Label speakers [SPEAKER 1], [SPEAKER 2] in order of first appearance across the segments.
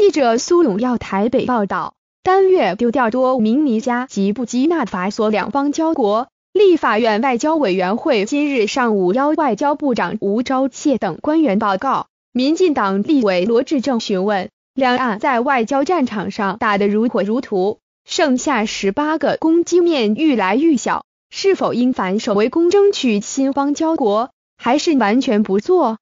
[SPEAKER 1] 记者苏永耀台北报道，单月丢掉多名尼加及布基纳法索两邦交国，立法院外交委员会今日上午邀外交部长吴钊燮等官员报告。民进党立委罗志正询问，两岸在外交战场上打得如火如荼，剩下十八个攻击面愈来愈小，是否应反守为攻，争取新邦交国，还是完全不做？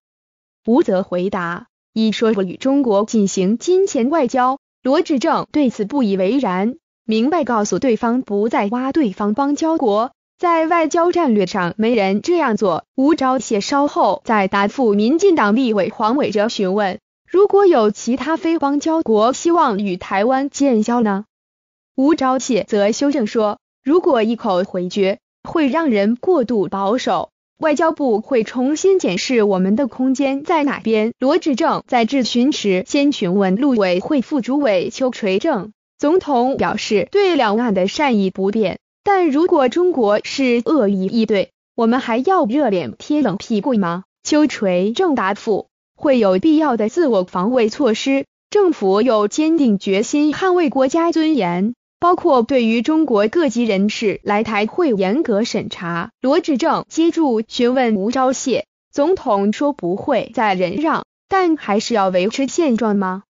[SPEAKER 1] 吴则回答。一说不与中国进行金钱外交，罗志正对此不以为然，明白告诉对方不再挖对方邦交国，在外交战略上没人这样做。吴钊燮稍后在答复民进党立委黄伟哲询问，如果有其他非邦交国希望与台湾建交呢？吴钊燮则修正说，如果一口回绝，会让人过度保守。外交部会重新检视我们的空间在哪边。罗志正在质询时，先询问陆委会副主委邱垂正，总统表示对两岸的善意不变，但如果中国是恶意应对，我们还要热脸贴冷屁股吗？邱垂正答复会有必要的自我防卫措施，政府有坚定决心捍卫国家尊严。包括对于中国各级人士来台会严格审查。罗志正接住询问吴钊燮，总统说不会再忍让，但还是要维持现状吗？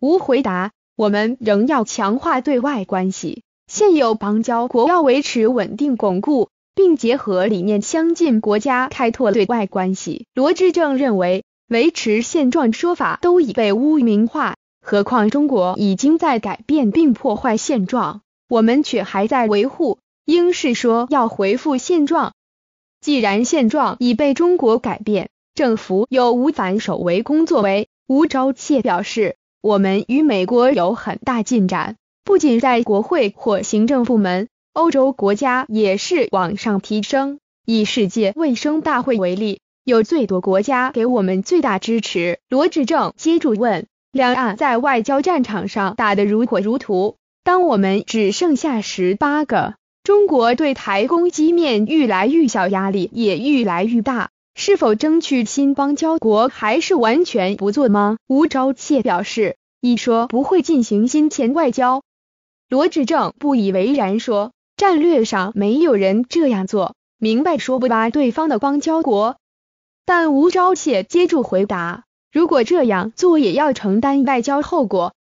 [SPEAKER 1] 吴回答，我们仍要强化对外关系，现有邦交国要维持稳定巩固，并结合理念相近国家开拓对外关系。罗志正认为维持现状说法都已被污名化。何况中国已经在改变并破坏现状，我们却还在维护。应是说要回复现状，既然现状已被中国改变，政府有无反手为攻作为？吴钊燮表示，我们与美国有很大进展，不仅在国会或行政部门，欧洲国家也是往上提升。以世界卫生大会为例，有最多国家给我们最大支持。罗志正接住问。两岸在外交战场上打得如火如荼，当我们只剩下十八个，中国对台攻击面愈来愈小，压力也愈来愈大，是否争取新邦交国还是完全不做吗？吴钊燮表示，一说不会进行金钱外交。罗志正不以为然说，战略上没有人这样做，明白说不拉对方的邦交国，但吴钊燮接住回答。如果这样做，也要承担外交后果。